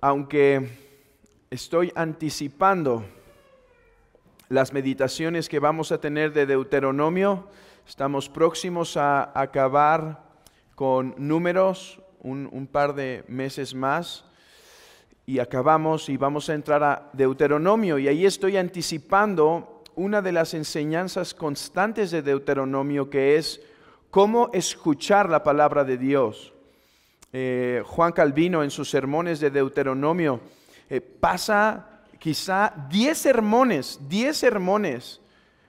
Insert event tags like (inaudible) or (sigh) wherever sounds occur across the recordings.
aunque estoy anticipando las meditaciones que vamos a tener de Deuteronomio, estamos próximos a acabar con números un, par de meses más y acabamos y vamos a entrar a Deuteronomio y ahí estoy anticipando una de las enseñanzas constantes de Deuteronomio que es cómo escuchar la palabra de Dios. Eh, Juan Calvino en sus sermones de Deuteronomio, eh, pasa quizá 10 sermones, 10 sermones,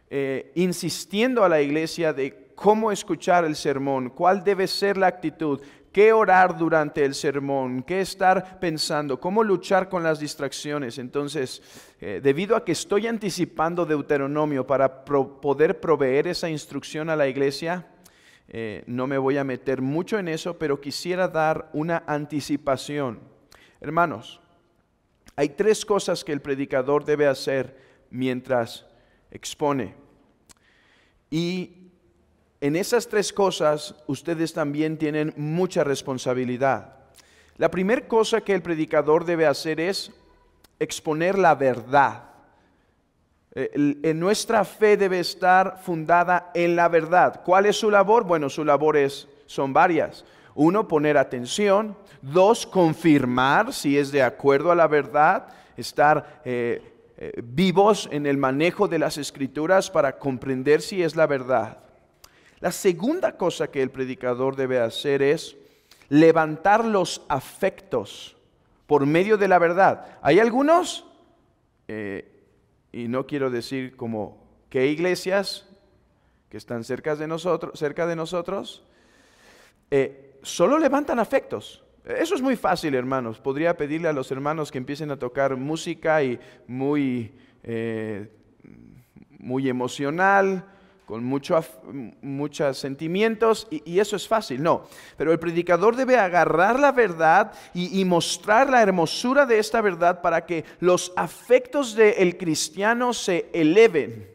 eh, insistiendo a la iglesia de cómo escuchar el sermón, cuál debe ser la actitud, qué orar durante el sermón, qué estar pensando, cómo luchar con las distracciones. Entonces, debido a que estoy anticipando Deuteronomio para poder proveer esa instrucción a la iglesia, eh, no me voy a meter mucho en eso, pero quisiera dar una anticipación. Hermanos, hay tres cosas que el predicador debe hacer mientras expone. Y en esas tres cosas ustedes también tienen mucha responsabilidad. La primera cosa que el predicador debe hacer es exponer la verdad. Eh, en nuestra fe debe estar fundada en la verdad. ¿Cuál es su labor? Bueno, su labor son varias. Uno, poner atención. Dos, confirmar si es de acuerdo a la verdad. Estar eh, eh, vivos en el manejo de las escrituras para comprender si es la verdad. La segunda cosa que el predicador debe hacer es levantar los afectos por medio de la verdad. Hay algunos y no quiero decir como qué iglesias que están cerca de nosotros, cerca de nosotros eh, solo levantan afectos. Eso es muy fácil, hermanos. Podría pedirle a los hermanos que empiecen a tocar música y muy, eh, muy emocional, con muchos sentimientos y, eso es fácil, no. Pero el predicador debe agarrar la verdad y, mostrar la hermosura de esta verdad para que los afectos del cristiano se eleven.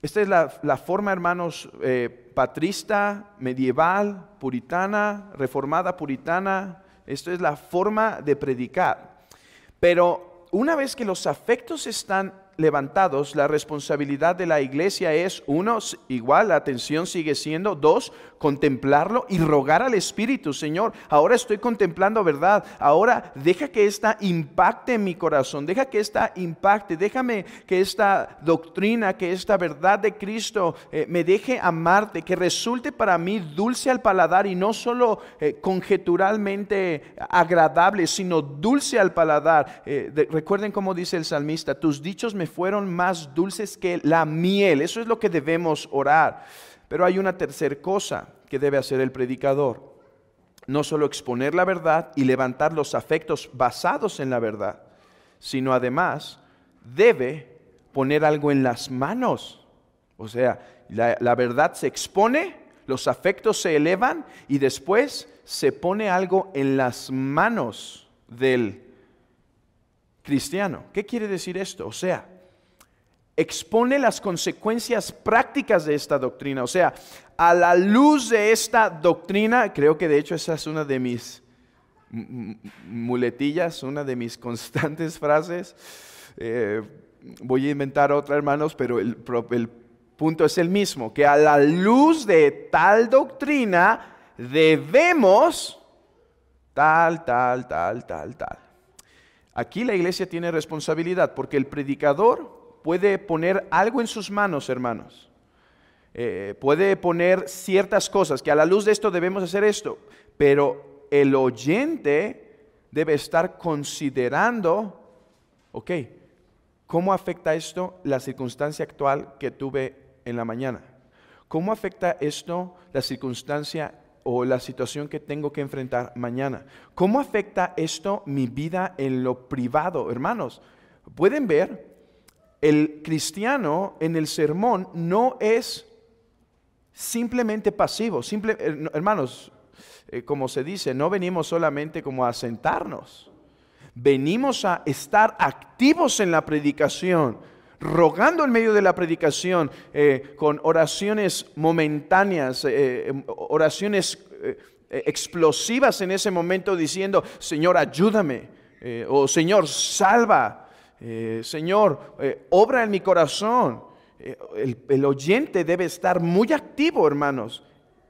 Esta es la, forma, hermanos, eh, patrista, medieval, puritana, reformada puritana. Esta es la forma de predicar. Pero una vez que los afectos están levantados, la responsabilidad de la iglesia es, uno, igual, la atención sigue siendo, dos, contemplarlo y rogar al Espíritu, Señor, ahora estoy contemplando verdad, ahora deja que esta impacte en mi corazón, deja que esta impacte, déjame que esta doctrina, que esta verdad de Cristo eh, me deje amarte, que resulte para mí dulce al paladar y no solo eh, conjeturalmente agradable, sino dulce al paladar. Eh, recuerden cómo dice el salmista, tus dichos me fueron más dulces que la miel, eso es lo que debemos orar. Pero hay una tercera cosa que debe hacer el predicador. No solo exponer la verdad y levantar los afectos basados en la verdad, sino además debe poner algo en las manos. O sea, la verdad se expone, los afectos se elevan y después se pone algo en las manos del cristiano. ¿Qué quiere decir esto? O sea, expone las consecuencias prácticas de esta doctrina. O sea, a la luz de esta doctrina, creo que de hecho esa es una de mis muletillas, una de mis (laughs) constantes frases. Eh, voy a inventar otra, hermanos, pero el, el punto es el mismo, que a la luz de tal doctrina debemos tal, tal, tal, tal, tal. Aquí la iglesia tiene responsabilidad porque el predicador puede poner algo en sus manos, hermanos. Eh, puede poner ciertas cosas, que a la luz de esto debemos hacer esto, pero el oyente debe estar considerando, ok, ¿cómo afecta esto la circunstancia actual que tuve en la mañana? ¿Cómo afecta esto la circunstancia o la situación que tengo que enfrentar mañana? ¿Cómo afecta esto mi vida en lo privado, hermanos? Pueden ver el cristiano en el sermón no es simplemente pasivo. Eh, hermanos, eh, como se dice, no venimos solamente como a sentarnos. Venimos a estar activos en la predicación, rogando en medio de la predicación, eh, con oraciones momentáneas, em, oraciones explosivas en ese momento, diciendo, Señor, ayúdame, o Señor, salva, eh, Señor, eh, obra en mi corazón. Eh, el, oyente debe estar muy activo, hermanos.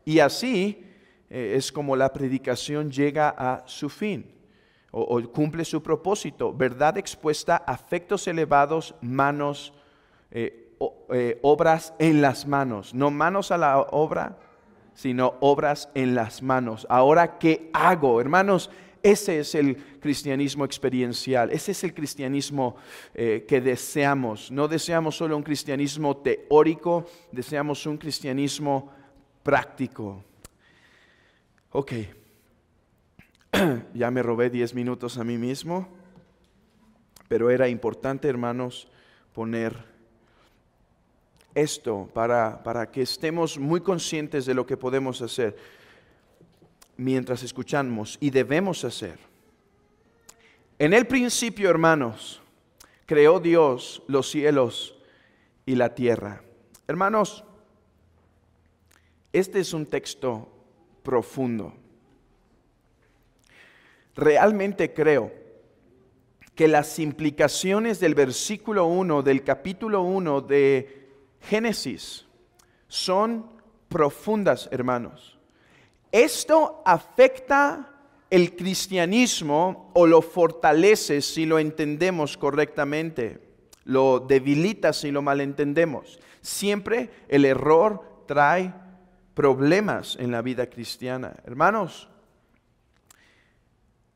Y así es como la predicación llega a su fin o, cumple su propósito. Verdad expuesta, afectos elevados, manos, obras en las manos. No manos a la obra, sino obras en las manos. Ahora, ¿qué hago? Hermanos, ese es el cristianismo experiencial, ese es el cristianismo eh, que deseamos. No deseamos solo un cristianismo teórico, deseamos un cristianismo práctico. Ok, (clears throat) ya me robé 10 minutos a mí mismo, pero era importante, hermanos, poner esto para, que estemos muy conscientes de lo que podemos hacer mientras escuchamos y debemos hacer. En el principio, hermanos, creó Dios los cielos y la tierra. Hermanos, este es un texto profundo. Realmente creo que las implicaciones del versículo 1 del capítulo 1 de Génesis son profundas, hermanos. Esto afecta el cristianismo o lo fortalece si lo entendemos correctamente, lo debilita si lo malentendemos. Siempre el error trae problemas en la vida cristiana. Hermanos,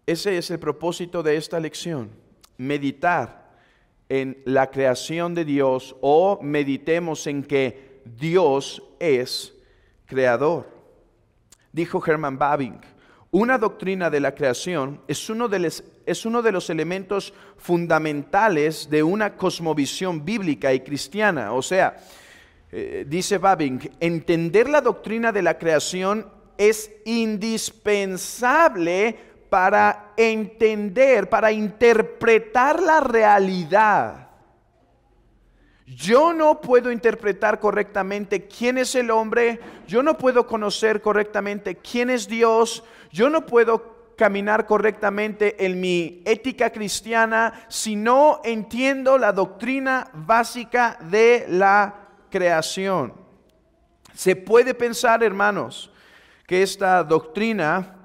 ese es el propósito de esta lección, meditar en la creación de Dios o meditemos en que Dios es creador dijo Herman Babing, una doctrina de la creación es uno de, los elementos fundamentales de una cosmovisión bíblica y cristiana. O sea, eh, dice Babing, entender la doctrina de la creación es indispensable para entender, para interpretar la realidad yo no puedo interpretar correctamente quién es el hombre, yo no puedo conocer correctamente quién es Dios, yo no puedo caminar correctamente en mi ética cristiana si no entiendo la doctrina básica de la creación. Se puede pensar, hermanos, que esta doctrina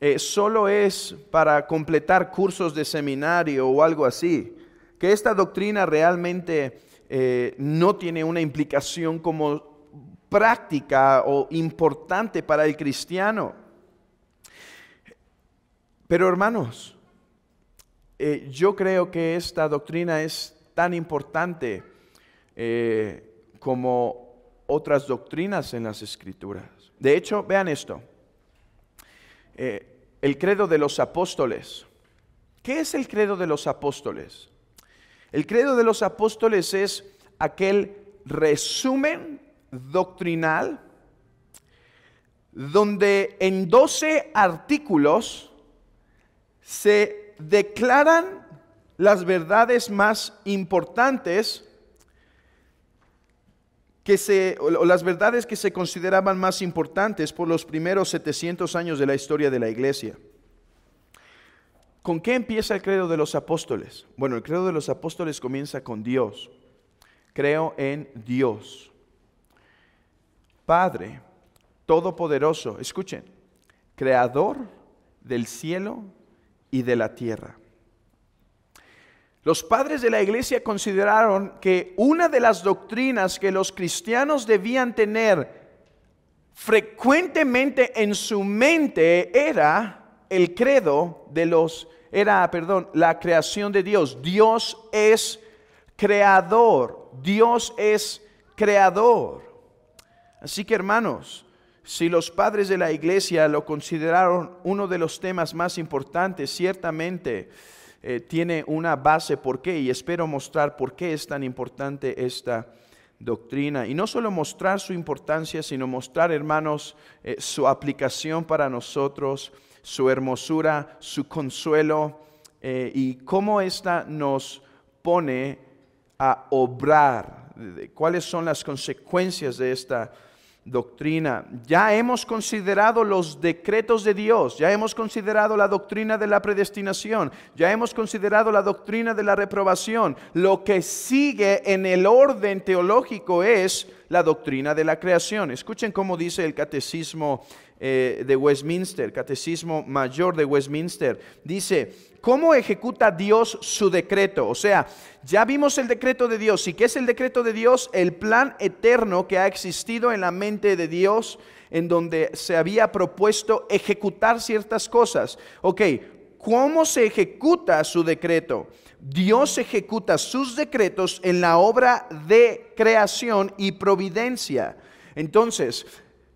eh, solo es para completar cursos de seminario o algo así, que esta doctrina realmente eh, no tiene una implicación como práctica o importante para el cristiano. Pero hermanos, eh, yo creo que esta doctrina es tan importante eh, como otras doctrinas en las escrituras. De hecho, vean esto. el credo de los apóstoles. ¿Qué es el credo de los apóstoles? El credo de los apóstoles es aquel resumen doctrinal donde en 12 artículos se declaran las verdades más importantes que se, o las verdades que se consideraban más importantes por los primeros 700 años de la historia de la iglesia. ¿Con qué empieza el credo de los apóstoles? Bueno, el credo de los apóstoles comienza con Dios. Creo en Dios. Padre Todopoderoso, escuchen, Creador del cielo y de la tierra. Los padres de la iglesia consideraron que una de las doctrinas que los cristianos debían tener frecuentemente en su mente era el credo de los era, perdón, la creación de Dios. Dios es creador. Dios es creador. Así que hermanos, si los padres de la iglesia lo consideraron uno de los temas más importantes, ciertamente eh, tiene una base por qué y espero mostrar por qué es tan importante esta doctrina. Y no solo mostrar su importancia, sino mostrar, hermanos, eh, su aplicación para nosotros su hermosura, su consuelo eh, y cómo esta nos pone a obrar, cuáles son las consecuencias de esta doctrina. Ya hemos considerado los decretos de Dios, ya hemos considerado la doctrina de la predestinación, ya hemos considerado la doctrina de la reprobación. Lo que sigue en el orden teológico es la doctrina de la creación. Escuchen cómo dice el catecismo eh, de Westminster, catecismo mayor de Westminster. Dice, ¿cómo ejecuta Dios su decreto? O sea, ya vimos el decreto de Dios. ¿Y qué es el decreto de Dios? El plan eterno que ha existido en la mente de Dios en donde se había propuesto ejecutar ciertas cosas. Ok, cómo se ejecuta su decreto. Dios ejecuta sus decretos en la obra de creación y providencia. Entonces,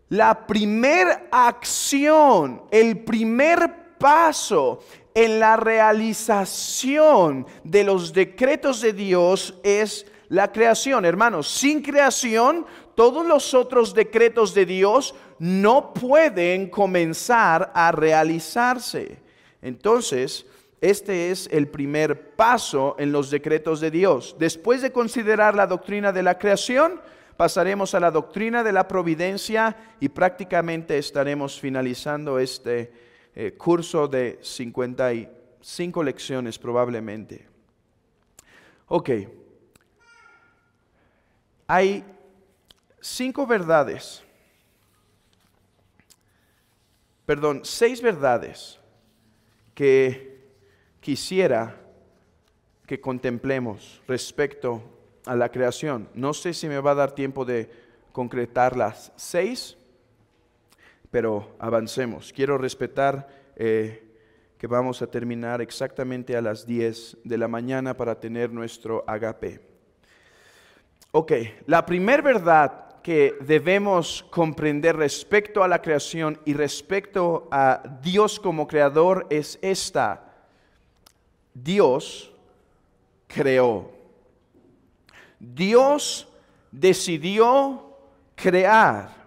la primera acción, el primer paso en la realización de los decretos de Dios es la creación. Hermanos, sin creación, todos los otros decretos de Dios no pueden comenzar a realizarse. Entonces, este es el primer paso en los decretos de Dios. Después de considerar la doctrina de la creación, pasaremos a la doctrina de la providencia y prácticamente estaremos finalizando este eh, curso de 55 lecciones probablemente. Ok, hay cinco verdades, perdón, seis verdades que quisiera que contemplemos respecto a la creación. No sé si me va a dar tiempo de concretar las seis, pero avancemos. Quiero respetar eh, que vamos a terminar exactamente a las 10 de la mañana para tener nuestro agape. Ok, la primer verdad que debemos comprender respecto a la creación y respecto a Dios como creador es esta. Dios creó. Dios decidió crear.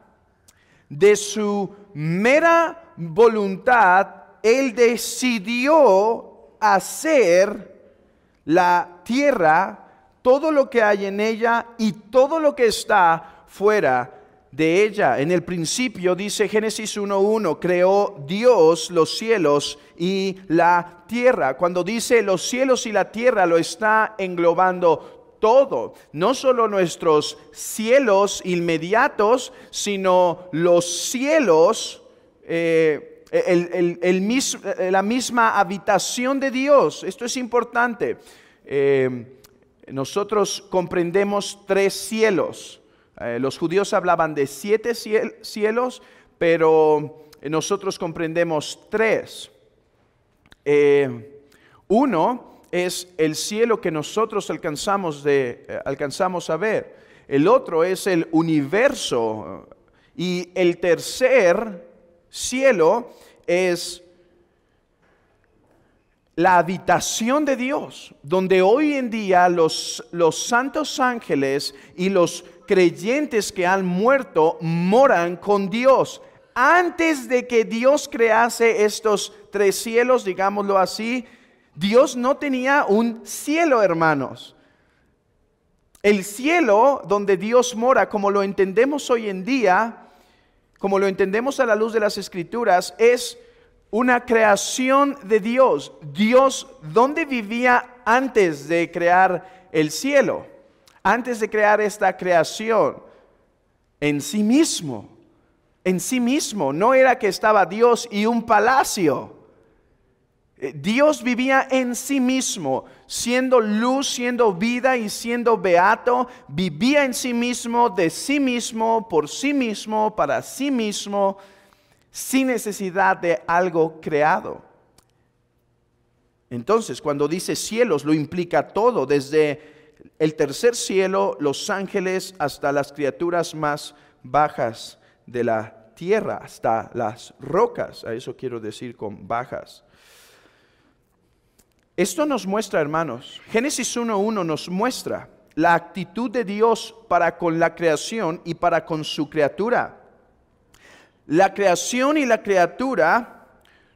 De su mera voluntad, Él decidió hacer la tierra, todo lo que hay en ella y todo lo que está fuera de ella. En el principio, dice Génesis 1.1, creó Dios los cielos y la tierra. Cuando dice los cielos y la tierra, lo está englobando todo, no solo nuestros cielos inmediatos, sino los cielos, eh, la misma habitación de Dios. Esto es importante. Eh, nosotros comprendemos tres cielos. Eh, los judíos hablaban de siete cielos, pero nosotros comprendemos tres. Eh, uno es el cielo que nosotros alcanzamos, de, eh, alcanzamos a ver. El otro es el universo. Y el tercer cielo es la habitación de Dios, donde hoy en día los, los santos ángeles y los creyentes que han muerto moran con Dios. Antes de que Dios crease estos tres cielos, digámoslo así, Dios no tenía un cielo, hermanos. El cielo donde Dios mora, como lo entendemos hoy en día, como lo entendemos a la luz de las escrituras, es una creación de Dios. Dios, ¿dónde vivía antes de crear el cielo? antes de crear esta creación, en sí mismo, en sí mismo, no era que estaba Dios y un palacio. Eh, Dios vivía en sí mismo, siendo luz, siendo vida y siendo beato, vivía en sí mismo, de sí mismo, por sí mismo, para sí mismo, sin necesidad de algo creado. Entonces, cuando dice cielos, lo implica todo, desde el tercer cielo, los ángeles, hasta las criaturas más bajas de la tierra, hasta las rocas. A eso quiero decir con bajas. Esto nos muestra, hermanos, Génesis 1.1 nos muestra la actitud de Dios para con la creación y para con su criatura. La creación y la criatura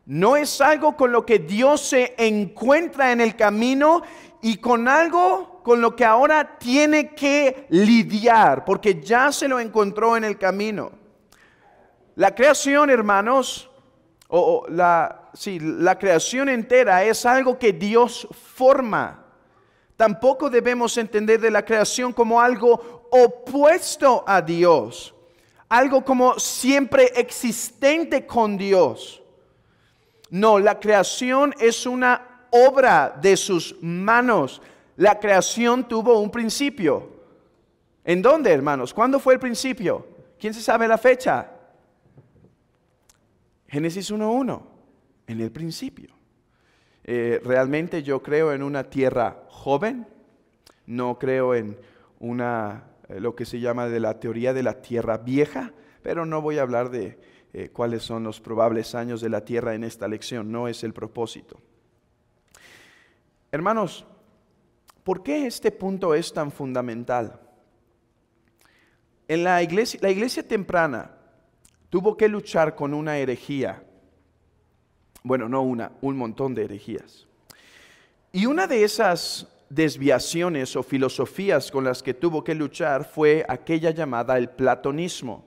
no es algo con lo que Dios se encuentra en el camino y con algo con lo que ahora tiene que lidiar, porque ya se lo encontró en el camino. La creación, hermanos, o, la, la creación entera es algo que Dios forma. Tampoco debemos entender de la creación como algo opuesto a Dios, algo como siempre existente con Dios. No, la creación es una obra de sus manos, la creación tuvo un principio. ¿En dónde, hermanos? ¿Cuándo fue el principio? ¿Quién se sabe la fecha? Génesis 1.1, en el principio. Eh, realmente yo creo en una tierra joven, no creo en una, eh, lo que se llama de la teoría de la tierra vieja, pero no voy a hablar de eh, cuáles son los probables años de la tierra en esta lección, no es el propósito. Hermanos, ¿Por qué este punto es tan fundamental? En la iglesia, la iglesia temprana tuvo que luchar con una herejía. Bueno, no una, un montón de herejías. Y una de esas desviaciones o filosofías con las que tuvo que luchar fue aquella llamada el platonismo.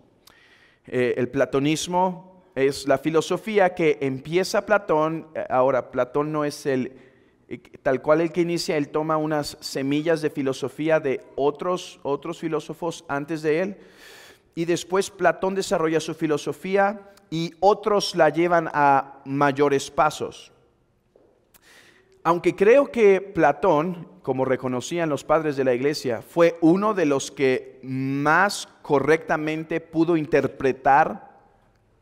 Eh, el platonismo es la filosofía que empieza Platón, eh, ahora Platón no es el tal cual el que inicia, él toma unas semillas de filosofía de otros, otros filósofos antes de él, y después Platón desarrolla su filosofía y otros la llevan a mayores pasos. Aunque creo que Platón, como reconocían los padres de la iglesia, fue uno de los que más correctamente pudo interpretar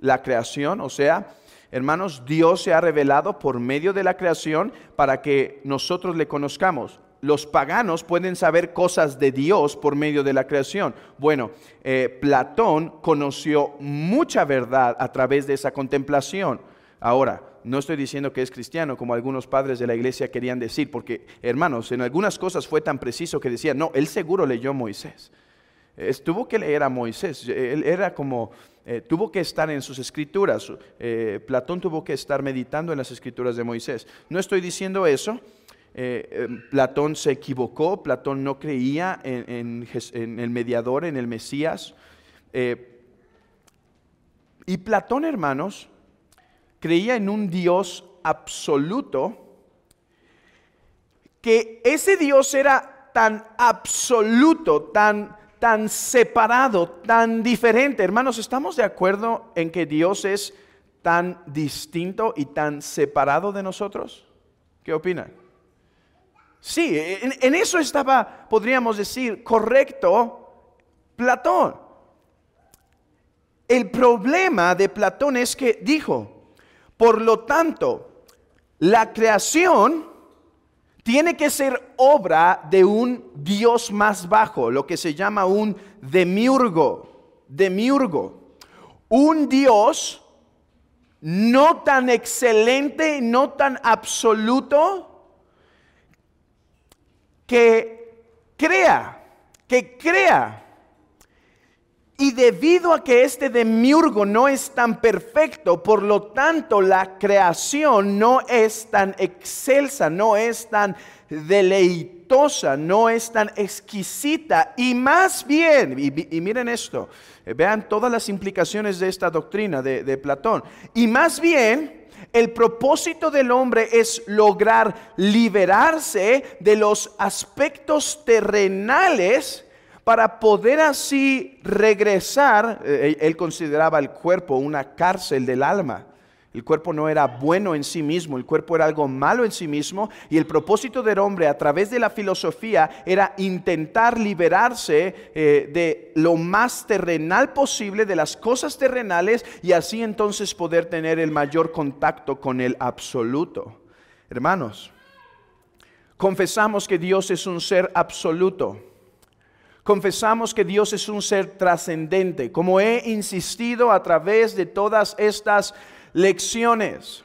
la creación, o sea, Hermanos, Dios se ha revelado por medio de la creación para que nosotros le conozcamos. Los paganos pueden saber cosas de Dios por medio de la creación. Bueno, eh, Platón conoció mucha verdad a través de esa contemplación. Ahora, no estoy diciendo que es cristiano, como algunos padres de la iglesia querían decir, porque, hermanos, en algunas cosas fue tan preciso que decía, no, él seguro leyó Moisés. Estuvo que leer a Moisés. Él era como eh, tuvo que estar en sus escrituras. Eh, Platón tuvo que estar meditando en las escrituras de Moisés. No estoy diciendo eso. Eh, Platón se equivocó, Platón no creía en el mediador, en el Mesías. y Platón, hermanos, creía en un Dios absoluto, que ese Dios era tan absoluto, tan tan separado, tan diferente. Hermanos, ¿estamos de acuerdo en que Dios es tan distinto y tan separado de nosotros? ¿Qué opinan? Sí, en, en, eso estaba, podríamos decir, correcto Platón. El problema de Platón es que dijo, por lo tanto, la creación tiene que ser obra de un dios más bajo, lo que se llama un demiurgo, demiurgo. Un dios no tan excelente, no tan absoluto, que crea, que crea y debido a que este demiurgo no es tan perfecto, por lo tanto la creación no es tan excelsa, no es tan deleitosa, no es tan exquisita. Y más bien, y, miren esto, eh, vean todas las implicaciones de esta doctrina de Platón. Y más bien, el propósito del hombre es lograr liberarse de los aspectos terrenales para poder así regresar, eh, él consideraba el cuerpo una cárcel del alma. El cuerpo no era bueno en sí mismo, el cuerpo era algo malo en sí mismo y el propósito del hombre a través de la filosofía era intentar liberarse eh, de lo más terrenal posible, de las cosas terrenales y así entonces poder tener el mayor contacto con el absoluto. Hermanos, confesamos que Dios es un ser absoluto confesamos que Dios es un ser trascendente, como he insistido a través de todas estas lecciones.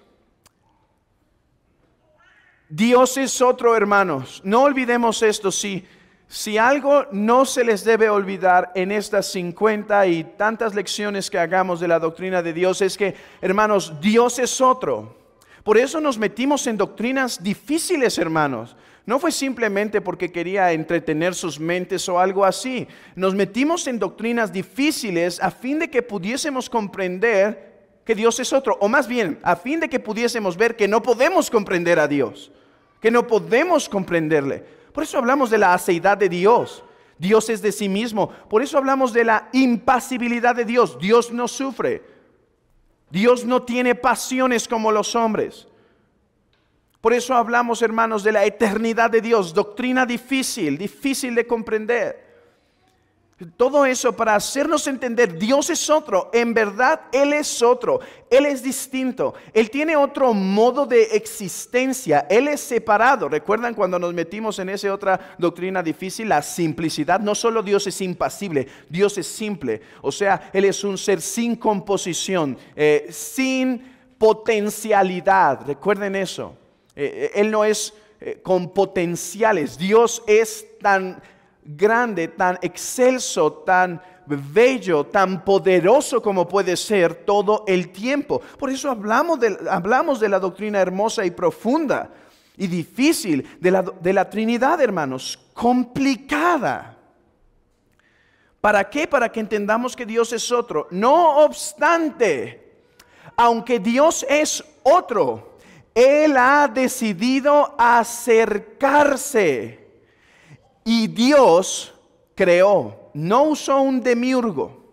Dios es otro, hermanos. No olvidemos esto. Si, si algo no se les debe olvidar en estas 50 y tantas lecciones que hagamos de la doctrina de Dios es que, hermanos, Dios es otro. Por eso nos metimos en doctrinas difíciles, hermanos. No fue simplemente porque quería entretener sus mentes o algo así. Nos metimos en doctrinas difíciles a fin de que pudiésemos comprender que Dios es otro, o más bien, a fin de que pudiésemos ver que no podemos comprender a Dios, que no podemos comprenderle. Por eso hablamos de la aceidad de Dios. Dios es de sí mismo. Por eso hablamos de la impasibilidad de Dios. Dios no sufre. Dios no tiene pasiones como los hombres. Por eso hablamos, hermanos, de la eternidad de Dios, doctrina difícil, difícil de comprender. Todo eso para hacernos entender, Dios es otro, en verdad Él es otro, Él es distinto, Él tiene otro modo de existencia, Él es separado. ¿Recuerdan cuando nos metimos en esa otra doctrina difícil? La simplicidad, no solo Dios es impasible, Dios es simple, o sea, Él es un ser sin composición, eh, sin potencialidad, recuerden eso. Eh, eh, él no es eh, con potenciales. Dios es tan grande, tan excelso, tan bello, tan poderoso como puede ser todo el tiempo. Por eso hablamos de, hablamos de la doctrina hermosa y profunda y difícil de la, de la Trinidad, hermanos, complicada. ¿Para qué? Para que entendamos que Dios es otro. No obstante, aunque Dios es otro, él ha decidido acercarse. Y Dios creó, no usó un demiurgo,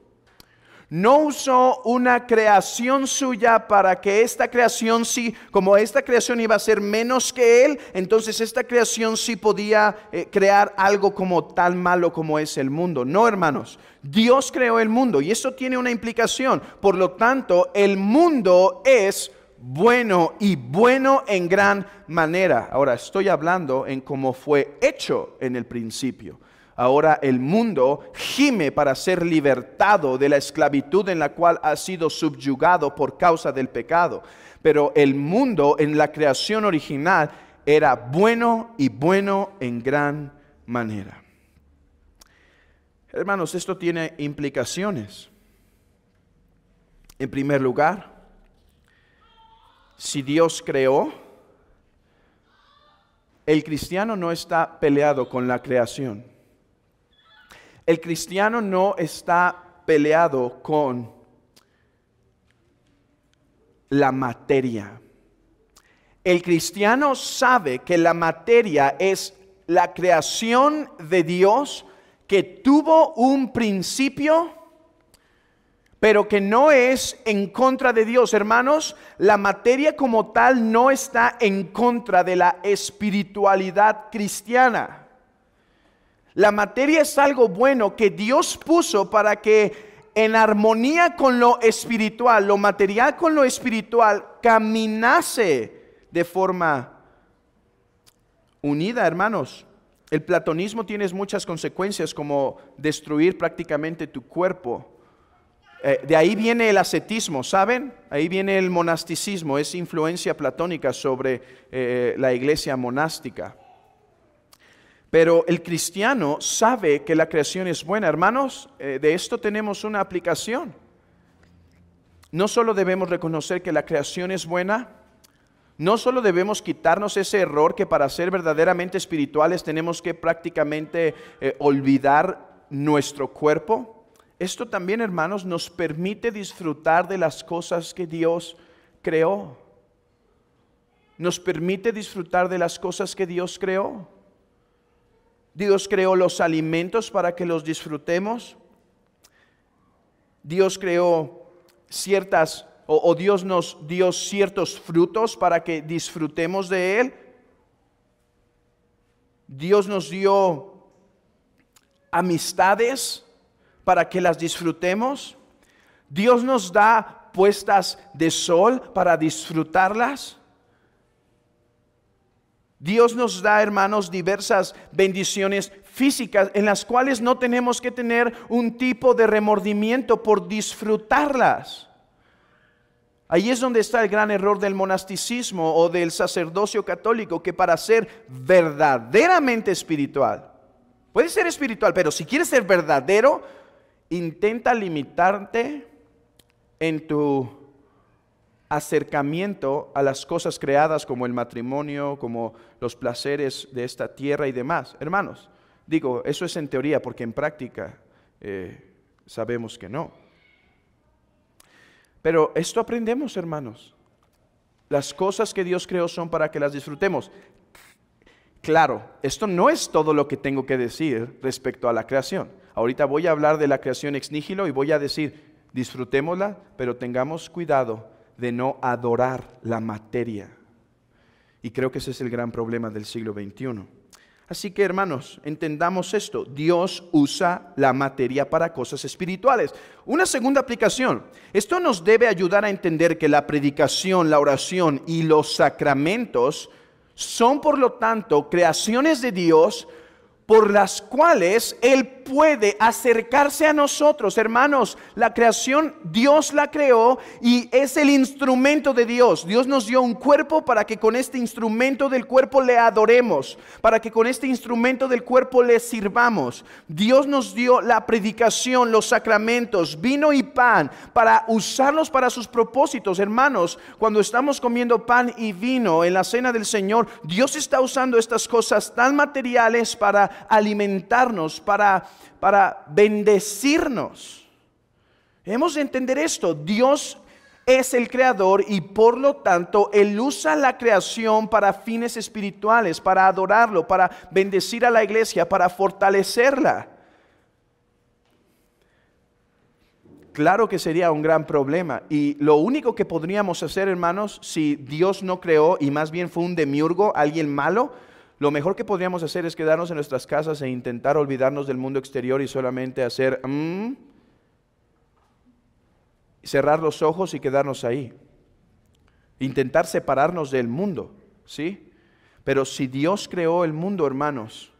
no usó una creación suya para que esta creación sí, como esta creación iba a ser menos que Él, entonces esta creación sí podía eh, crear algo como tan malo como es el mundo. No, hermanos, Dios creó el mundo y eso tiene una implicación. Por lo tanto, el mundo es bueno y bueno en gran manera. Ahora estoy hablando en cómo fue hecho en el principio. Ahora el mundo gime para ser libertado de la esclavitud en la cual ha sido subyugado por causa del pecado. Pero el mundo en la creación original era bueno y bueno en gran manera. Hermanos, esto tiene implicaciones. En primer lugar, si Dios creó, el cristiano no está peleado con la creación. El cristiano no está peleado con la materia. El cristiano sabe que la materia es la creación de Dios que tuvo un principio pero que no es en contra de Dios. Hermanos, la materia como tal no está en contra de la espiritualidad cristiana. La materia es algo bueno que Dios puso para que en armonía con lo espiritual, lo material con lo espiritual, caminase de forma unida, hermanos. El platonismo tiene muchas consecuencias como destruir prácticamente tu cuerpo eh, de ahí viene el ascetismo, ¿saben? Ahí viene el monasticismo, es influencia platónica sobre eh, la iglesia monástica. Pero el cristiano sabe que la creación es buena. Hermanos, eh, de esto tenemos una aplicación. No solo debemos reconocer que la creación es buena, no solo debemos quitarnos ese error que para ser verdaderamente espirituales tenemos que prácticamente olvidar nuestro cuerpo, esto también, hermanos, nos permite disfrutar de las cosas que Dios creó. Nos permite disfrutar de las cosas que Dios creó. Dios creó los alimentos para que los disfrutemos. Dios creó ciertas, o, Dios nos dio ciertos frutos para que disfrutemos de Él. Dios nos dio amistades para que las disfrutemos. Dios nos da puestas de sol para disfrutarlas. Dios nos da, hermanos, diversas bendiciones físicas en las cuales no tenemos que tener un tipo de remordimiento por disfrutarlas. Ahí es donde está el gran error del monasticismo o del sacerdocio católico, que para ser verdaderamente espiritual, puede ser espiritual, pero si quieres ser verdadero, intenta limitarte en tu acercamiento a las cosas creadas como el matrimonio, como los placeres de esta tierra y demás. Hermanos, digo, eso es en teoría, porque en práctica eh, sabemos que no. Pero esto aprendemos, hermanos. Las cosas que Dios creó son para que las disfrutemos. Claro, esto no es todo lo que tengo que decir respecto a la creación. Ahorita voy a hablar de la creación ex nihilo y voy a decir, disfrutémosla, pero tengamos cuidado de no adorar la materia. Y creo que ese es el gran problema del siglo XXI. Así que hermanos, entendamos esto. Dios usa la materia para cosas espirituales. Una segunda aplicación. Esto nos debe ayudar a entender que la predicación, la oración y los sacramentos son por lo tanto creaciones de Dios por las cuales Él puede acercarse a nosotros. Hermanos, la creación Dios la creó y es el instrumento de Dios. Dios nos dio un cuerpo para que con este instrumento del cuerpo le adoremos, para que con este instrumento del cuerpo le sirvamos. Dios nos dio la predicación, los sacramentos, vino y pan, para usarlos para sus propósitos. Hermanos, cuando estamos comiendo pan y vino en la cena del Señor, Dios está usando estas cosas tan materiales para alimentarnos, para, para bendecirnos. de entender esto. Dios es el creador y por lo tanto Él usa la creación para fines espirituales, para adorarlo, para bendecir a la iglesia, para fortalecerla. Claro que sería un gran problema. Y lo único que podríamos hacer, hermanos, si Dios no creó y más bien fue un demiurgo, alguien malo, lo mejor que podríamos hacer es quedarnos en nuestras casas e intentar olvidarnos del mundo exterior y solamente hacer, mm, cerrar los ojos y quedarnos ahí. Intentar separarnos del mundo, ¿sí? Pero si Dios creó el mundo, hermanos,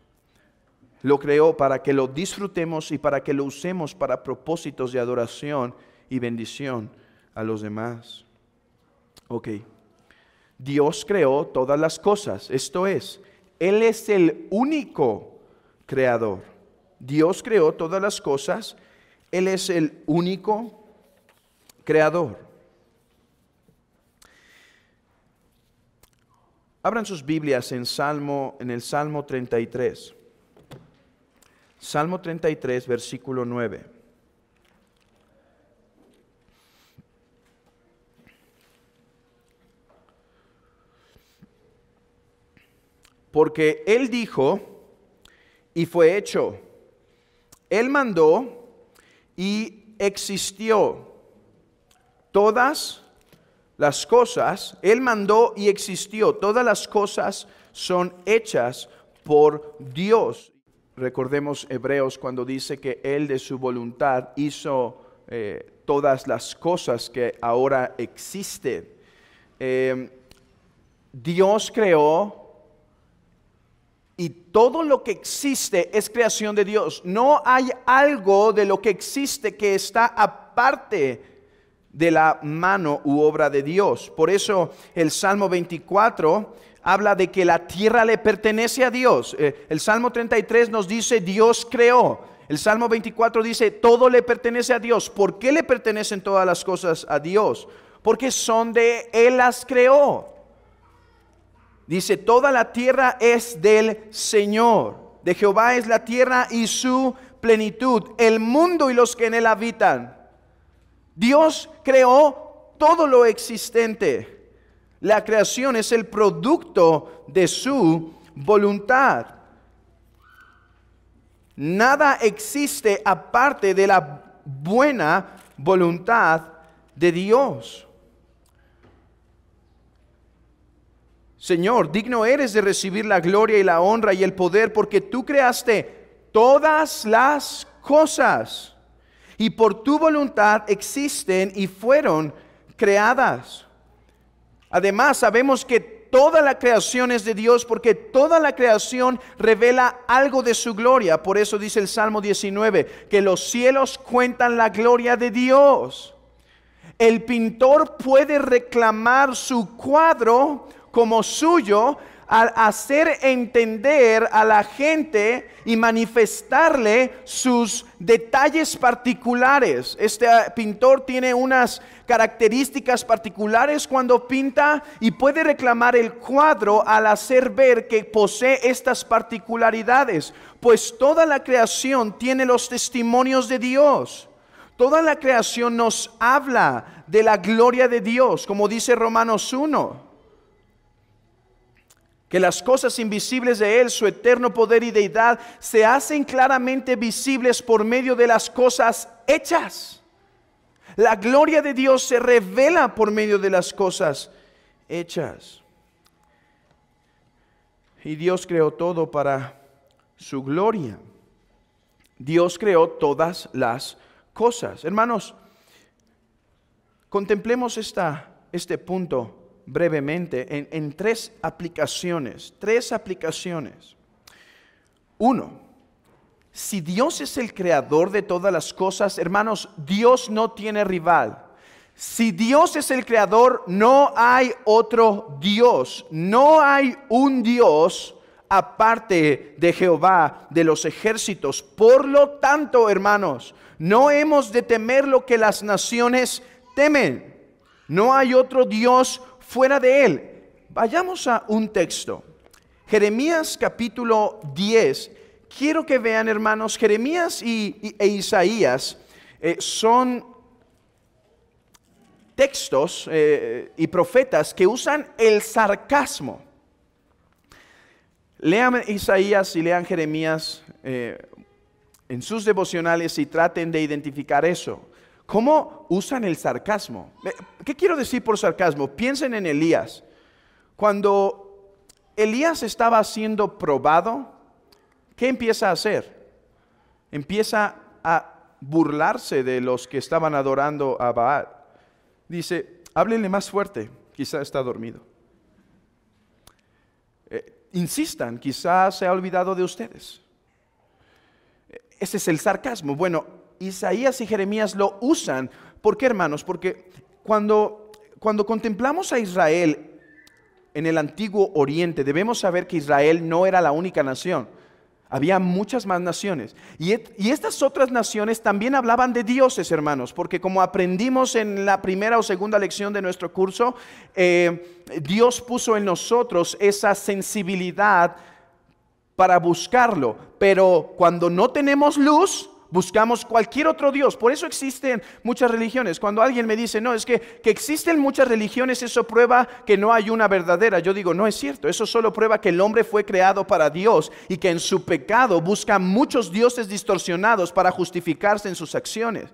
lo creó para que lo disfrutemos y para que lo usemos para propósitos de adoración y bendición a los demás. Ok. Dios creó todas las cosas, esto es, él es el único creador. Dios creó todas las cosas. Él es el único creador. Abran sus Biblias en Salmo en el Salmo 33. Salmo 33 versículo 9. Porque Él dijo y fue hecho. Él mandó y existió. Todas las cosas, Él mandó y existió. Todas las cosas son hechas por Dios. Recordemos Hebreos cuando dice que Él de su voluntad hizo eh, todas las cosas que ahora existen. Eh, Dios creó y todo lo que existe es creación de Dios. No hay algo de lo que existe que está aparte de la mano u obra de Dios. Por eso el Salmo 24 habla de que la tierra le pertenece a Dios. Eh, el Salmo 33 nos dice Dios creó. El Salmo 24 dice, todo le pertenece a Dios. ¿Por qué le pertenecen todas las cosas a Dios? Porque son de Él las creó. Dice, toda la tierra es del Señor. De Jehová es la tierra y su plenitud, el mundo y los que en él habitan. Dios creó todo lo existente. La creación es el producto de su voluntad. Nada existe aparte de la buena voluntad de Dios. Señor, digno eres de recibir la gloria y la honra y el poder porque tú creaste todas las cosas y por tu voluntad existen y fueron creadas. Además, sabemos que toda la creación es de Dios porque toda la creación revela algo de su gloria. Por eso dice el Salmo 19, que los cielos cuentan la gloria de Dios. El pintor puede reclamar su cuadro como suyo al hacer entender a la gente y manifestarle sus detalles particulares. Este ah, pintor tiene unas características particulares cuando pinta y puede reclamar el cuadro al hacer ver que posee estas particularidades, pues toda la creación tiene los testimonios de Dios. Toda la creación nos habla de la gloria de Dios, como dice Romanos 1 que las cosas invisibles de Él, su eterno poder y deidad, se hacen claramente visibles por medio de las cosas hechas. La gloria de Dios se revela por medio de las cosas hechas. Y Dios creó todo para su gloria. Dios creó todas las cosas. Hermanos, contemplemos esta, este punto brevemente en, tres aplicaciones, tres aplicaciones. Uno, si Dios es el creador de todas las cosas, hermanos, Dios no tiene rival. Si Dios es el creador, no hay otro Dios. No hay un Dios aparte de Jehová de los ejércitos. Por lo tanto, hermanos, no hemos de temer lo que las naciones temen. No hay otro Dios fuera de él. Vayamos a un texto. Jeremías capítulo 10. Quiero que vean, hermanos, Jeremías y, e Isaías eh, son textos eh, y profetas que usan el sarcasmo. Lean Isaías y lean Jeremías eh, en sus devocionales y traten de identificar eso. ¿Cómo usan el sarcasmo? Eh, ¿Qué quiero decir por sarcasmo? Piensen en Elías. Cuando Elías estaba siendo probado, ¿qué empieza a hacer? Empieza a burlarse de los que estaban adorando a Baal. Dice, háblenle más fuerte, quizá está dormido. Eh, insistan, quizá se ha olvidado de ustedes. Ese es el sarcasmo. Bueno, Isaías y Jeremías lo usan. ¿Por qué, hermanos? Porque cuando, cuando contemplamos a Israel en el antiguo Oriente, debemos saber que Israel no era la única nación. Había muchas más naciones. Y, estas otras naciones también hablaban de dioses, hermanos, porque como aprendimos en la primera o segunda lección de nuestro curso, eh, Dios puso en nosotros esa sensibilidad para buscarlo. Pero cuando no tenemos luz, buscamos cualquier otro Dios. Por eso existen muchas religiones. Cuando alguien me dice, no, es que, existen muchas religiones, eso prueba que no hay una verdadera. Yo digo, no es cierto, eso solo prueba que el hombre fue creado para Dios y que en su pecado busca muchos dioses distorsionados para justificarse en sus acciones.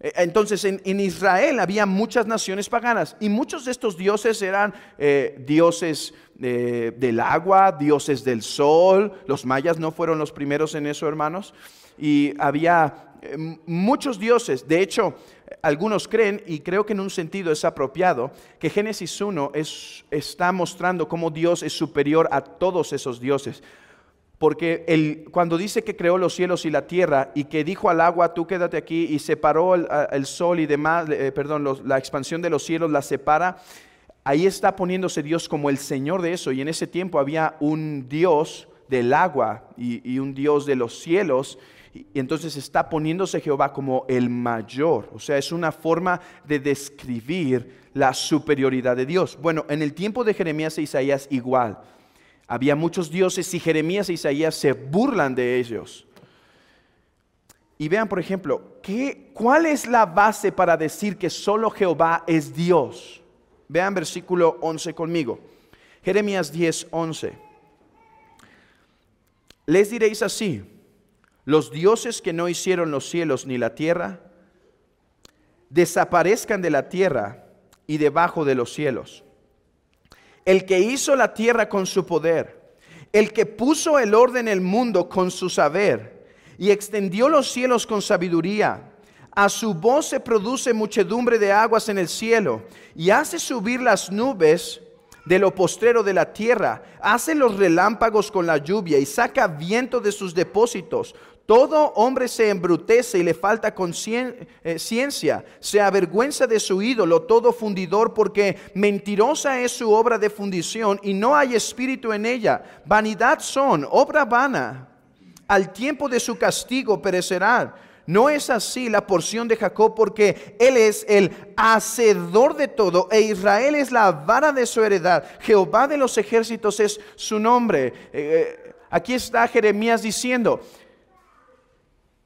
E, entonces en, Israel había muchas naciones paganas y muchos de estos dioses eran eh, dioses eh, del agua, dioses del sol. Los mayas no fueron los primeros en eso, hermanos y había eh, muchos dioses. De hecho, algunos creen, y creo que en un sentido es apropiado, que Génesis 1 está mostrando cómo Dios es superior a todos esos dioses. Porque cuando dice que creó los cielos y la tierra y que dijo al agua, tú quédate aquí, y separó el, sol y demás, eh, perdón, la expansión de los cielos la separa, ahí está poniéndose Dios como el Señor de eso. Y en ese tiempo había un Dios del agua y un Dios de los cielos y entonces está poniéndose Jehová como el mayor. O sea, es una forma de describir la superioridad de Dios. Bueno, en el tiempo de Jeremías e Isaías igual. Había muchos dioses y Jeremías e Isaías se burlan de ellos. Y vean, por ejemplo, ¿qué, ¿cuál es la base para decir que solo Jehová es Dios? Vean versículo 11 conmigo. Jeremías 10, 11. Les diréis así, los dioses que no hicieron los cielos ni la tierra, desaparezcan de la tierra y debajo de los cielos. El que hizo la tierra con su poder, el que puso el orden en el mundo con su saber y extendió los cielos con sabiduría, a su voz se produce muchedumbre de aguas en el cielo y hace subir las nubes de lo postrero de la tierra, hace los relámpagos con la lluvia y saca viento de sus depósitos. Todo hombre se embrutece y le falta conciencia, eh, se avergüenza de su ídolo, todo fundidor, porque mentirosa es su obra de fundición y no hay espíritu en ella. Vanidad son, obra vana. Al tiempo de su castigo perecerá... No es así la porción de Jacob porque él es el hacedor de todo e Israel es la vara de su heredad. Jehová de los ejércitos es su nombre. Eh, eh, aquí está Jeremías diciendo,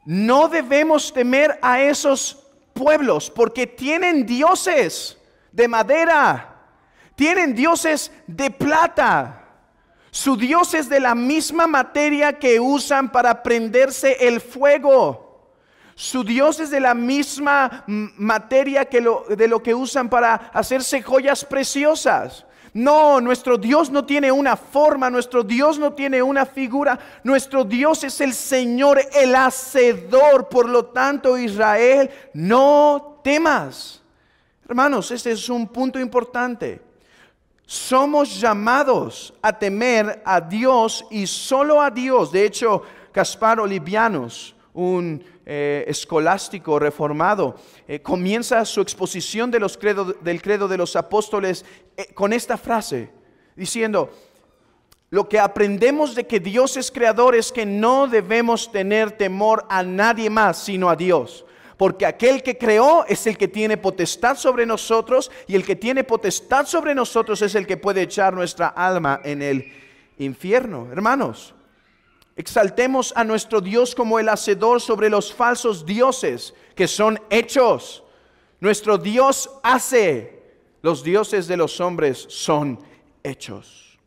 no debemos temer a esos pueblos porque tienen dioses de madera, tienen dioses de plata. Su dios es de la misma materia que usan para prenderse el fuego. Su Dios es de la misma materia que de lo que usan para hacerse joyas preciosas. No, nuestro Dios no tiene una forma, nuestro Dios no tiene una figura, nuestro Dios es el Señor, el Hacedor. Por lo tanto, Israel, no temas. Hermanos, este es un punto importante. Somos llamados a temer a Dios y solo a Dios. De hecho, Caspar Olivianos, un eh, escolástico reformado, eh, comienza su exposición de los del credo de los apóstoles eh, con esta frase, diciendo, lo que aprendemos de que Dios es creador es que no debemos tener temor a nadie más sino a Dios. Porque aquel que creó es el que tiene potestad sobre nosotros y el que tiene potestad sobre nosotros es el que puede echar nuestra alma en el infierno. Hermanos, exaltemos a nuestro Dios como el hacedor sobre los falsos dioses que son hechos. Nuestro Dios hace, los dioses de los hombres son hechos.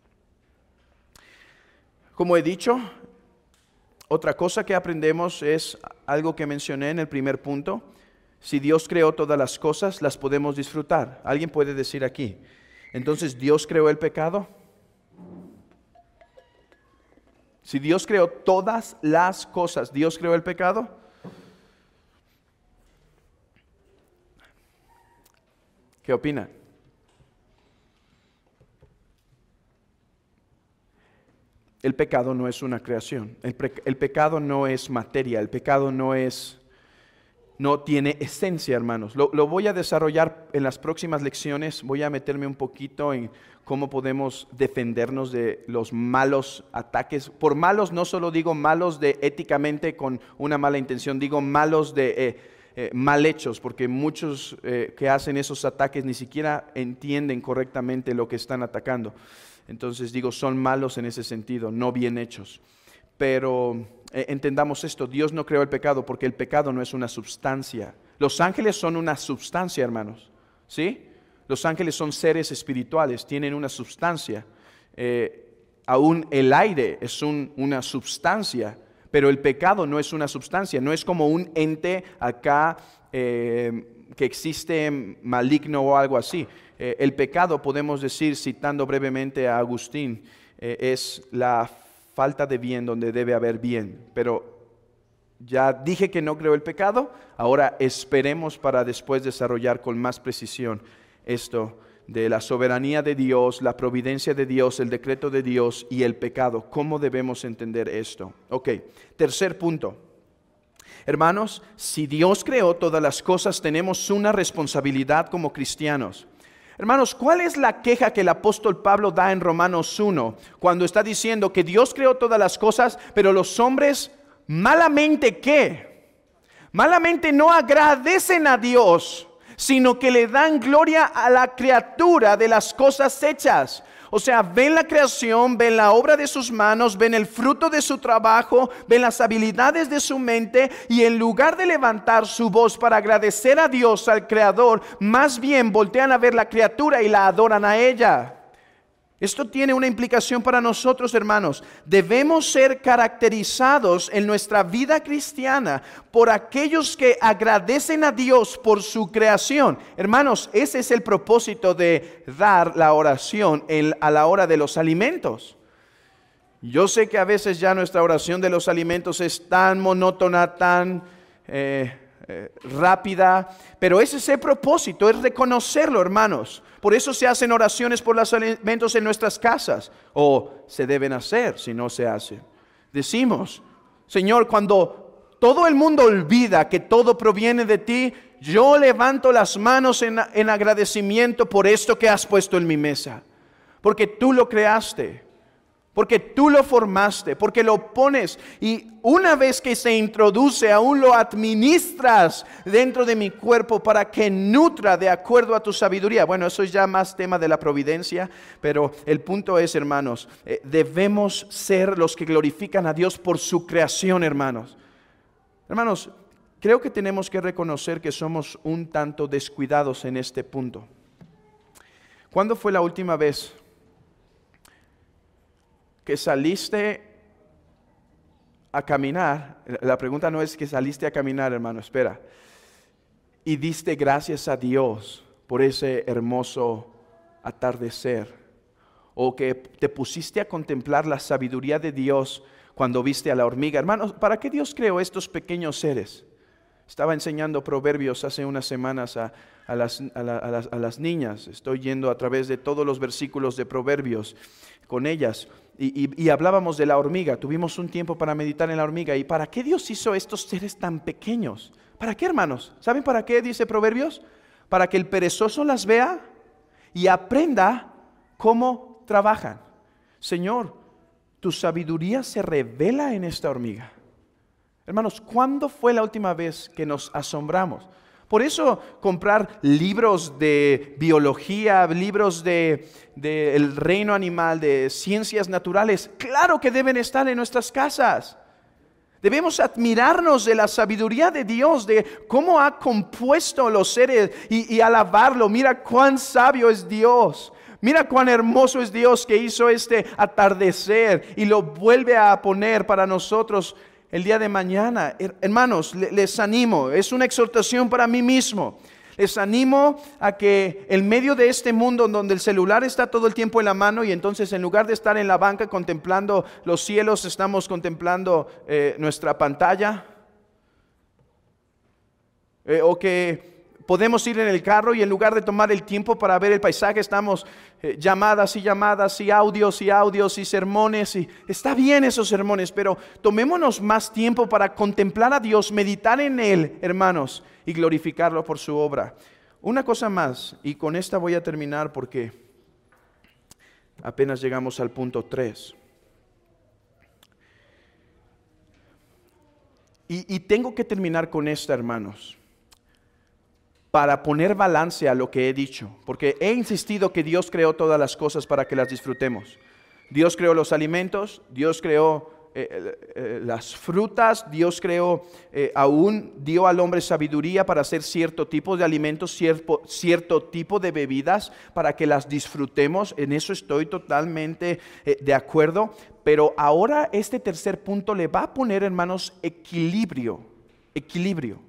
Como he dicho, otra cosa que aprendemos es algo que mencioné en el primer punto. Si Dios creó todas las cosas, las podemos disfrutar. Alguien puede decir aquí, entonces Dios creó el pecado. Si Dios creó todas las cosas, Dios creó el pecado. ¿Qué opina? El pecado no es una creación, el, pecado no es materia, el pecado no es, no tiene esencia, hermanos. Lo, voy a desarrollar en las próximas lecciones, voy a meterme un poquito en cómo podemos defendernos de los malos ataques. Por malos no solo digo malos de éticamente con una mala intención, digo malos de... Eh, eh, mal hechos, porque muchos eh, que hacen esos ataques ni siquiera entienden correctamente lo que están atacando. Entonces digo, son malos en ese sentido, no bien hechos. Pero eh, entendamos esto, Dios no creó el pecado porque el pecado no es una sustancia. Los ángeles son una sustancia, hermanos. ¿Sí? Los ángeles son seres espirituales, tienen una sustancia. Eh, aún el aire es una sustancia, pero el pecado no es una sustancia, no es como un ente acá eh, que existe maligno o algo así. Eh, el pecado, podemos decir, citando brevemente a Agustín, eh, es la falta de bien donde debe haber bien. Pero ya dije que no creo el pecado, ahora esperemos para después desarrollar con más precisión esto de la soberanía de Dios, la providencia de Dios, el decreto de Dios y el pecado. ¿Cómo debemos entender esto? Ok, tercer punto. Hermanos, si Dios creó todas las cosas, tenemos una responsabilidad como cristianos. Hermanos, ¿cuál es la queja que el apóstol Pablo da en Romanos 1 cuando está diciendo que Dios creó todas las cosas, pero los hombres malamente qué? Malamente no agradecen a Dios, sino que le dan gloria a la criatura de las cosas hechas. O sea, ven la creación, ven la obra de sus manos, ven el fruto de su trabajo, ven las habilidades de su mente y en lugar de levantar su voz para agradecer a Dios, al Creador, más bien voltean a ver la criatura y la adoran a ella. Esto tiene una implicación para nosotros, hermanos. Debemos ser caracterizados en nuestra vida cristiana por aquellos que agradecen a Dios por su creación. Hermanos, ese es el propósito de dar la oración a la hora de los alimentos. Yo sé que a veces ya nuestra oración de los alimentos es tan monótona, tan... Eh, eh, rápida, pero ese es el propósito, es reconocerlo, hermanos. Por eso se hacen oraciones por los alimentos en nuestras casas, o se deben hacer si no se hacen. Decimos, Señor, cuando todo el mundo olvida que todo proviene de ti, yo levanto las manos en, en agradecimiento por esto que has puesto en mi mesa, porque tú lo creaste porque tú lo formaste, porque lo pones y una vez que se introduce, aún lo administras dentro de mi cuerpo para que nutra de acuerdo a tu sabiduría. Bueno, eso es ya más tema de la providencia, pero el punto es, hermanos, eh, debemos ser los que glorifican a Dios por su creación, hermanos. Hermanos, creo que tenemos que reconocer que somos un tanto descuidados en este punto. ¿Cuándo fue la última vez saliste a caminar, la pregunta no es que saliste a caminar, hermano, espera, y diste gracias a Dios por ese hermoso atardecer, o que te pusiste a contemplar la sabiduría de Dios cuando viste a la hormiga. Hermanos, ¿para qué Dios creó estos pequeños seres? Estaba enseñando proverbios hace unas semanas a, las, a, las, niñas. Estoy yendo a través de todos los versículos de proverbios con ellas y, hablábamos de la hormiga, tuvimos un tiempo para meditar en la hormiga. ¿Y para qué Dios hizo estos seres tan pequeños? ¿Para qué, hermanos? ¿Saben para qué dice Proverbios? Para que el perezoso las vea y aprenda cómo trabajan. Señor, tu sabiduría se revela en esta hormiga. Hermanos, ¿cuándo fue la última vez que nos asombramos? Por eso comprar libros de biología, libros del de, reino animal, de ciencias naturales, claro que deben estar en nuestras casas. Debemos admirarnos de la sabiduría de Dios, de cómo ha compuesto los seres y, y alabarlo. Mira cuán sabio es Dios. Mira cuán hermoso es Dios que hizo este atardecer y lo vuelve a poner para nosotros el día de mañana. Hermanos, les animo, es una exhortación para mí mismo. Les animo a que en medio de este mundo donde el celular está todo el tiempo en la mano y entonces en lugar de estar en la banca contemplando los cielos, estamos contemplando eh, nuestra pantalla. Eh, o que Podemos ir en el carro y en lugar de tomar el tiempo para ver el paisaje, estamos eh, llamadas y llamadas y audios y audios y sermones. Y está bien esos sermones, pero tomémonos más tiempo para contemplar a Dios, meditar en Él, hermanos, y glorificarlo por su obra. Una cosa más, y con esta voy a terminar porque apenas llegamos al punto 3. y, tengo que terminar con esta, hermanos para poner balance a lo que he dicho, porque he insistido que Dios creó todas las cosas para que las disfrutemos. Dios creó los alimentos, Dios creó eh, eh, eh, las frutas, Dios creó, aún dio al hombre sabiduría para hacer cierto tipo de alimentos, cierto, cierto tipo de bebidas, para que las disfrutemos. En eso estoy totalmente de acuerdo. Pero ahora este tercer punto le va a poner, hermanos, equilibrio. Equilibrio.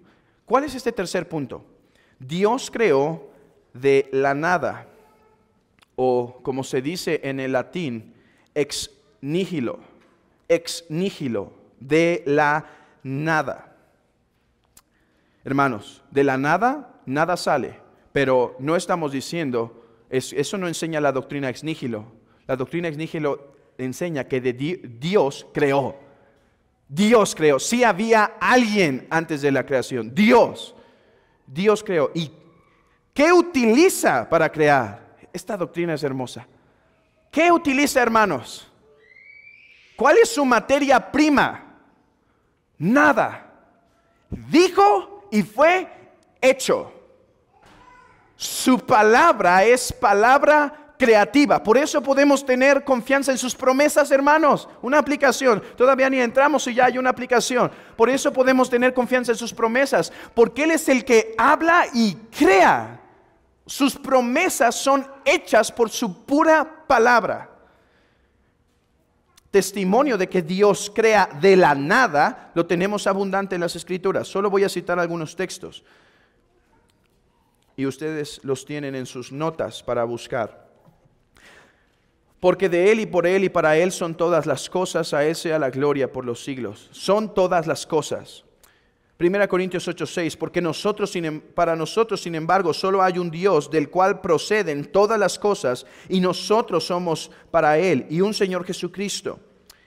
¿Cuál es este tercer punto? Dios creó de la nada, o como se dice en el latín, ex nihilo, ex nihilo, de la nada. Hermanos, de la nada, nada sale, pero no estamos diciendo, eso no enseña la doctrina ex nihilo. La doctrina ex nihilo enseña que de Dios creó. Dios creó. Si había alguien antes de la creación. Dios. Dios creó. ¿Y qué utiliza para crear? Esta doctrina es hermosa. ¿Qué utiliza, hermanos? ¿Cuál es su materia prima? Nada. Dijo y fue hecho. Su palabra es palabra creativa. Por eso podemos tener confianza en sus promesas, hermanos. Una aplicación. Todavía ni entramos y ya hay una aplicación. Por eso podemos tener confianza en sus promesas. Porque Él es el que habla y crea. Sus promesas son hechas por su pura palabra. Testimonio de que Dios crea de la nada, lo tenemos abundante en las escrituras. Solo voy a citar algunos textos y ustedes los tienen en sus notas para buscar porque de Él y por Él y para Él son todas las cosas, a Él sea la gloria por los siglos. Son todas las cosas. Primera Corintios 8:6, porque nosotros, em, para nosotros, sin embargo, solo hay un Dios del cual proceden todas las cosas y nosotros somos para Él y un Señor Jesucristo.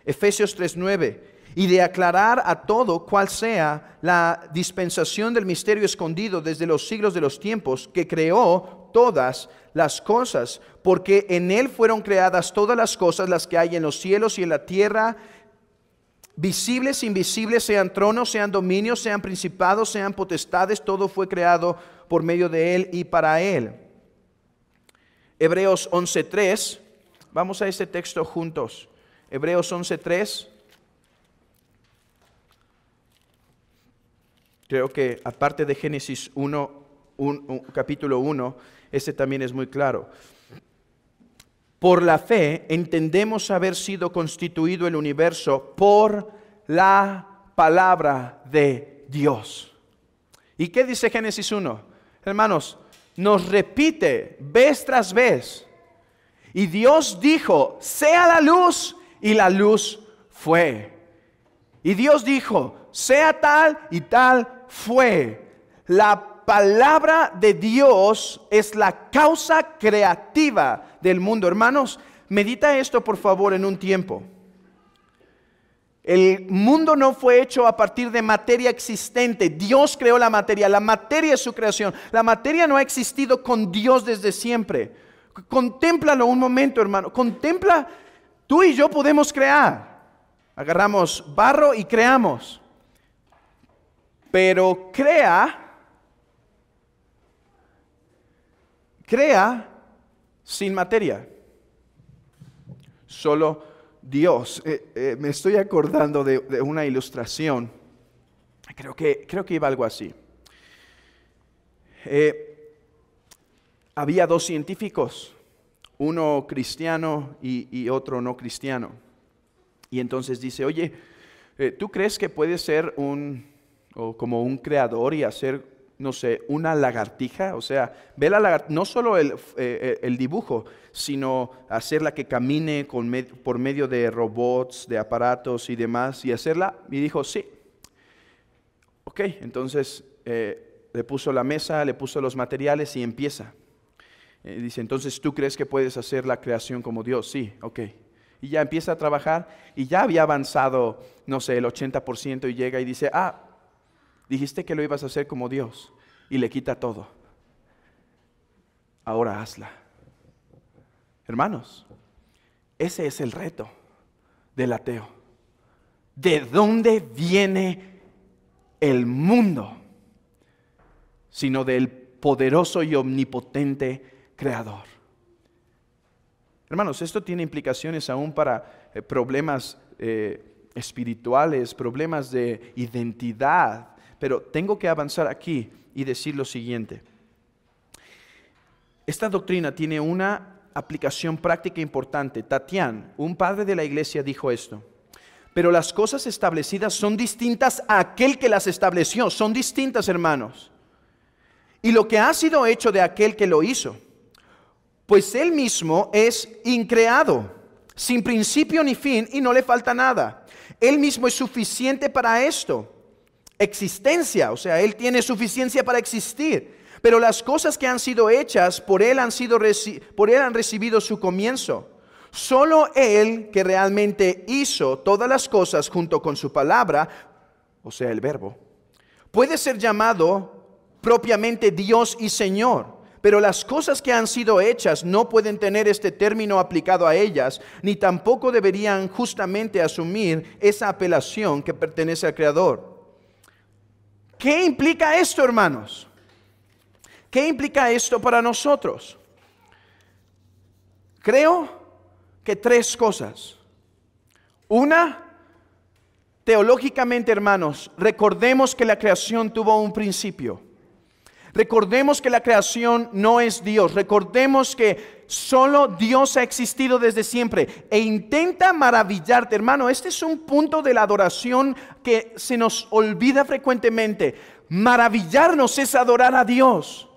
Efesios 3:9, y de aclarar a todo cuál sea la dispensación del misterio escondido desde los siglos de los tiempos que creó todas las cosas, porque en Él fueron creadas todas las cosas, las que hay en los cielos y en la tierra, visibles, invisibles, sean tronos, sean dominios, sean principados, sean potestades, todo fue creado por medio de Él y para Él. Hebreos 11.3, vamos a este texto juntos. Hebreos 11.3. Creo que aparte de Génesis 1, 1 capítulo 1, ese también es muy claro. Por la fe entendemos haber sido constituido el universo por la palabra de Dios. ¿Y qué dice Génesis 1? Hermanos, nos repite vez tras vez. Y Dios dijo, sea la luz, y la luz fue. Y Dios dijo, sea tal y tal fue. La palabra de Dios es la causa creativa del mundo. Hermanos, medita esto por favor en un tiempo. El mundo no fue hecho a partir de materia existente. Dios creó la materia. La materia es su creación. La materia no ha existido con Dios desde siempre. Contémplalo un momento, hermano. Contempla, tú y yo podemos crear. Agarramos barro y creamos. Pero crea crea sin materia. Solo Dios. Eh, eh, me estoy acordando de, una ilustración. Creo que, creo que iba algo así. Eh, había dos científicos, uno cristiano y, otro no cristiano. Y entonces dice, oye, ¿tú crees que puedes ser un, o como un creador y hacer no sé, una lagartija, o sea, ve la lagartija, no solo eh, eh, el, dibujo, sino hacerla que camine con por medio de robots, de aparatos y demás, y hacerla, y dijo, sí. Ok, entonces eh, le puso la mesa, le puso los materiales y empieza. dice, entonces tú crees que puedes hacer la creación como Dios, sí, ok. Y ya empieza a trabajar y ya había avanzado, no sé, el 80% y llega y dice, ah, Dijiste que lo ibas a hacer como Dios y le quita todo. Ahora hazla. Hermanos, ese es el reto del ateo. ¿De dónde viene el mundo? Sino del poderoso y omnipotente Creador. Hermanos, esto tiene implicaciones aún para eh, problemas eh, espirituales, problemas de identidad pero tengo que avanzar aquí y decir lo siguiente. Esta doctrina tiene una aplicación práctica importante. Tatián, un padre de la iglesia, dijo esto. Pero las cosas establecidas son distintas a aquel que las estableció. Son distintas, hermanos. Y lo que ha sido hecho de aquel que lo hizo. Pues él mismo es increado, sin principio ni fin, y no le falta nada. Él mismo es suficiente para esto existencia, o sea, Él tiene suficiencia para existir, pero las cosas que han sido hechas por Él han, sido, por él han recibido su comienzo. Solo Él que realmente hizo todas las cosas junto con su palabra, o sea, el verbo, puede ser llamado propiamente Dios y Señor. Pero las cosas que han sido hechas no pueden tener este término aplicado a ellas, ni tampoco deberían justamente asumir esa apelación que pertenece al Creador. ¿Qué implica esto, hermanos? ¿Qué implica esto para nosotros? Creo que tres cosas. Una, teológicamente, hermanos, recordemos que la creación tuvo un principio. Recordemos que la creación no es Dios. Recordemos que solo Dios ha existido desde siempre e intenta maravillarte. Hermano, este es un punto de la adoración que se nos olvida frecuentemente. Maravillarnos es adorar a Dios.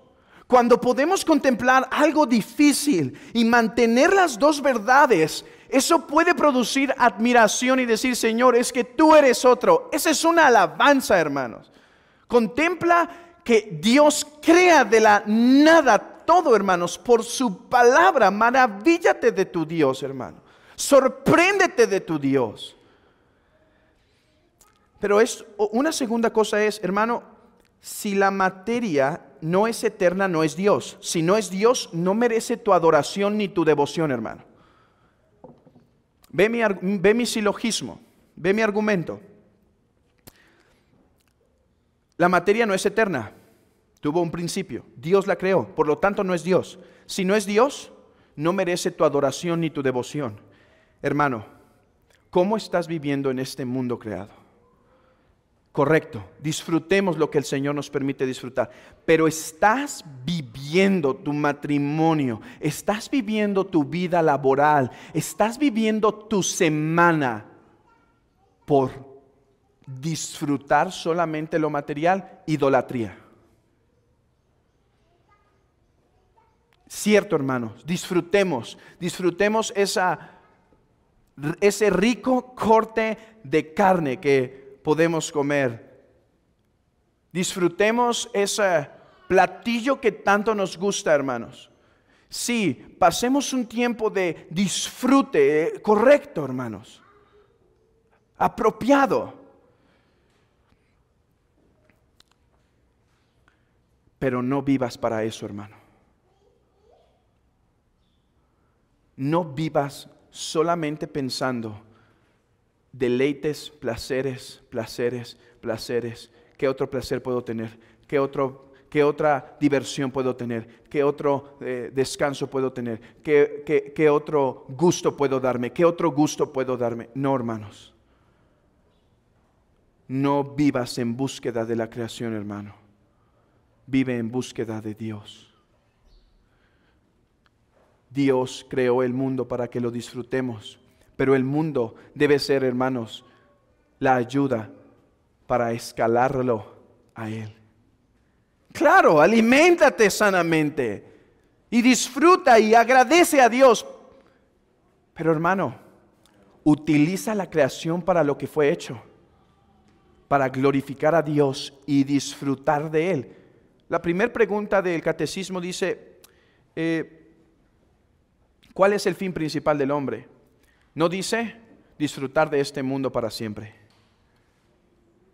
Cuando podemos contemplar algo difícil y mantener las dos verdades, eso puede producir admiración y decir, Señor, es que tú eres otro. Esa es una alabanza, hermanos. Contempla que Dios crea de la nada todo, hermanos, por su palabra. Maravíllate de tu Dios, hermano. Sorpréndete de tu Dios. Pero es una segunda cosa es, hermano, si la materia no es eterna, no es Dios. Si no es Dios, no merece tu adoración ni tu devoción, hermano. Ve mi, ve mi silogismo, ve mi argumento. La materia no es eterna, Tuvo un principio. Dios la creó. Por lo tanto, no es Dios. Si no es Dios, no merece tu adoración ni tu devoción. Hermano, ¿cómo estás viviendo en este mundo creado? Correcto. Disfrutemos lo que el Señor nos permite disfrutar. Pero estás viviendo tu matrimonio. Estás viviendo tu vida laboral. Estás viviendo tu semana por disfrutar solamente lo material. Idolatría. Cierto, hermanos, disfrutemos, disfrutemos esa, ese rico corte de carne que podemos comer. Disfrutemos ese platillo que tanto nos gusta, hermanos. Sí, pasemos un tiempo de disfrute eh, correcto, hermanos. Apropiado. Pero no vivas para eso, hermano. no vivas solamente pensando deleites, placeres, placeres, placeres. ¿Qué otro placer puedo tener? ¿Qué, otro, qué otra diversión puedo tener? ¿Qué otro eh, descanso puedo tener? ¿Qué, qué otro gusto puedo darme? ¿Qué otro gusto puedo darme? No, hermanos. No vivas en búsqueda de la creación, hermano. Vive en búsqueda de Dios. Dios creó el mundo para que lo disfrutemos, pero el mundo debe ser, hermanos, la ayuda para escalarlo a Él. Claro, aliméntate sanamente y disfruta y agradece a Dios. Pero hermano, utiliza la creación para lo que fue hecho, para glorificar a Dios y disfrutar de Él. La primera pregunta del catecismo dice, eh, ¿Cuál es el fin principal del hombre? No dice disfrutar de este mundo para siempre.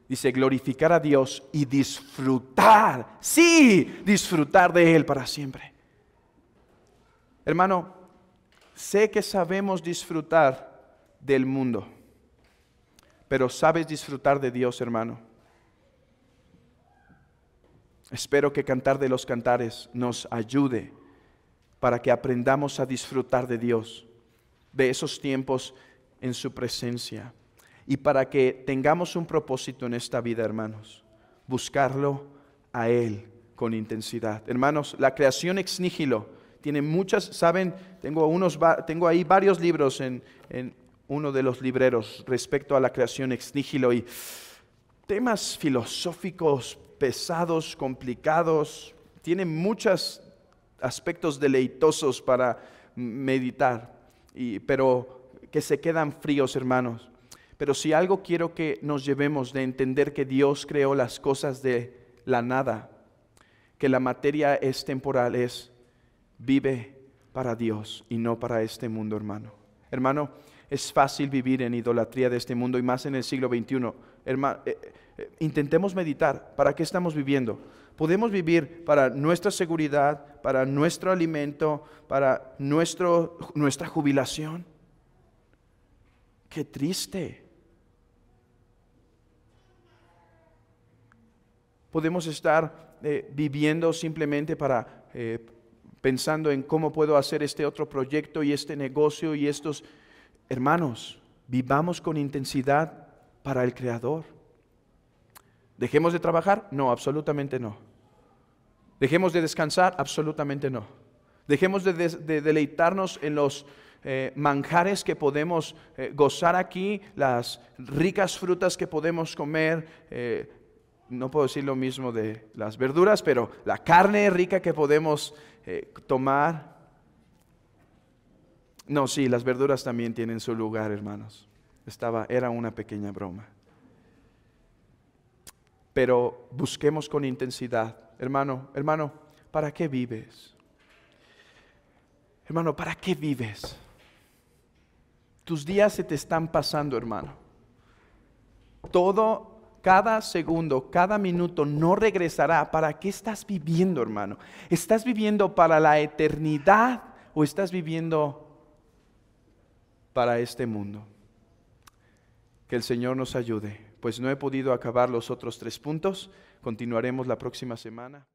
Dice glorificar a Dios y disfrutar, sí, disfrutar de Él para siempre. Hermano, sé que sabemos disfrutar del mundo, pero sabes disfrutar de Dios, hermano. Espero que Cantar de los Cantares nos ayude para que aprendamos a disfrutar de Dios, de esos tiempos en su presencia y para que tengamos un propósito en esta vida, hermanos, buscarlo a Él con intensidad. Hermanos, la creación ex nihilo tiene muchas, saben, tengo, unos, tengo ahí varios libros en, uno de los libreros respecto a la creación ex nihilo y temas filosóficos pesados, complicados, tiene muchas aspectos deleitosos para meditar, y, pero que se quedan fríos, hermanos. Pero si algo quiero que nos llevemos de entender que Dios creó las cosas de la nada, que la materia es temporal, es vive para Dios y no para este mundo, hermano. Hermano, es fácil vivir en idolatría de este mundo y más en el siglo XXI. Hermano, eh, eh, intentemos meditar, ¿para qué estamos viviendo? podemos vivir para nuestra seguridad, para nuestro alimento, para nuestro, nuestra jubilación. Qué triste. Podemos estar eh, viviendo simplemente para eh, pensando en cómo puedo hacer este otro proyecto y este negocio y estos hermanos. Vivamos con intensidad para el Creador. ¿Dejemos de trabajar? No, absolutamente no. ¿Dejemos de descansar? Absolutamente no. ¿Dejemos de, deleitarnos en los eh, manjares que podemos eh, gozar aquí, las ricas frutas que podemos comer? Eh, no puedo decir lo mismo de las verduras, pero la carne rica que podemos tomar. No, sí, las verduras también tienen su lugar, hermanos. Estaba, era una pequeña broma pero busquemos con intensidad. Hermano, hermano, ¿para qué vives? Hermano, ¿para qué vives? Tus días se te están pasando, hermano. Todo cada segundo, cada minuto no regresará. ¿Para qué estás viviendo, hermano? ¿Estás viviendo para la eternidad o estás viviendo para este mundo? Que el Señor nos ayude pues no he podido acabar los otros tres puntos. Continuaremos la próxima semana.